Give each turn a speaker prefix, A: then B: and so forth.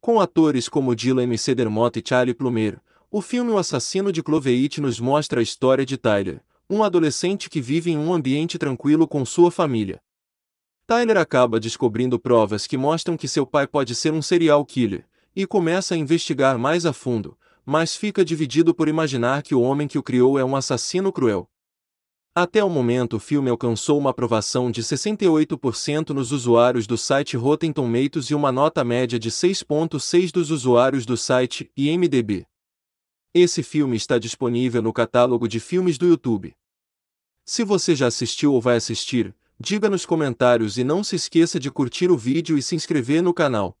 A: Com atores como Dylan Cedermott Sedermott e Charlie Plumer, o filme O Assassino de Cloverite nos mostra a história de Tyler, um adolescente que vive em um ambiente tranquilo com sua família. Tyler acaba descobrindo provas que mostram que seu pai pode ser um serial killer, e começa a investigar mais a fundo, mas fica dividido por imaginar que o homem que o criou é um assassino cruel. Até o momento o filme alcançou uma aprovação de 68% nos usuários do site Rotten Tomatoes e uma nota média de 6.6 dos usuários do site IMDb. Esse filme está disponível no catálogo de filmes do YouTube. Se você já assistiu ou vai assistir, diga nos comentários e não se esqueça de curtir o vídeo e se inscrever no canal.